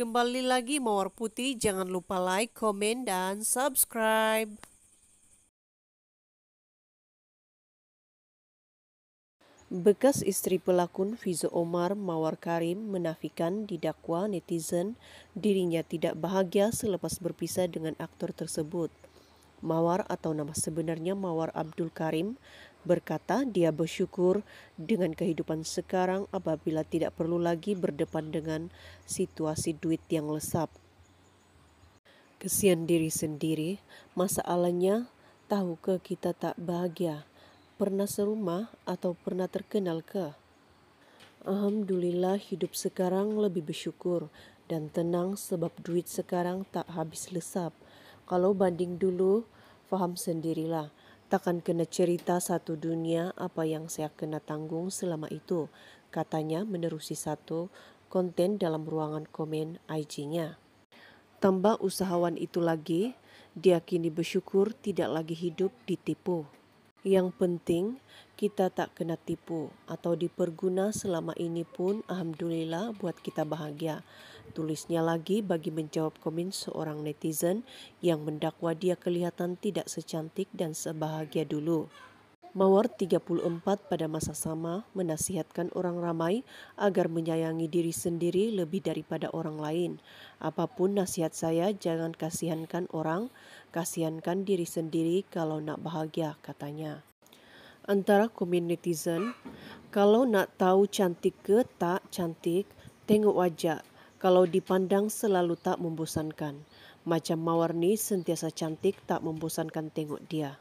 Kembali lagi Mawar Putih, jangan lupa like, komen, dan subscribe. Bekas istri pelakon Fizo Omar Mawar Karim menafikan didakwa netizen dirinya tidak bahagia selepas berpisah dengan aktor tersebut. Mawar atau nama sebenarnya Mawar Abdul Karim Berkata dia bersyukur dengan kehidupan sekarang apabila tidak perlu lagi berdepan dengan situasi duit yang lesap. Kesian diri sendiri, masalahnya tahu ke kita tak bahagia. Pernah serumah atau pernah terkenal ke? Alhamdulillah hidup sekarang lebih bersyukur dan tenang sebab duit sekarang tak habis lesap. Kalau banding dulu, faham sendirilah Takkan kena cerita satu dunia apa yang saya kena tanggung selama itu, katanya menerusi satu konten dalam ruangan komen IG-nya. Tambah usahawan itu lagi, dia kini bersyukur tidak lagi hidup ditipu. Yang penting, kita tak kena tipu atau diperguna selama ini pun Alhamdulillah buat kita bahagia. Tulisnya lagi bagi menjawab komen seorang netizen yang mendakwa dia kelihatan tidak secantik dan sebahagia dulu. Mawar 34 pada masa sama menasihatkan orang ramai agar menyayangi diri sendiri lebih daripada orang lain. Apapun nasihat saya, jangan kasihankan orang, kasihankan diri sendiri kalau nak bahagia, katanya. Antara komen kalau nak tahu cantik ke tak cantik, tengok wajah. Kalau dipandang selalu tak membosankan. Macam Mawar ni sentiasa cantik tak membosankan tengok dia.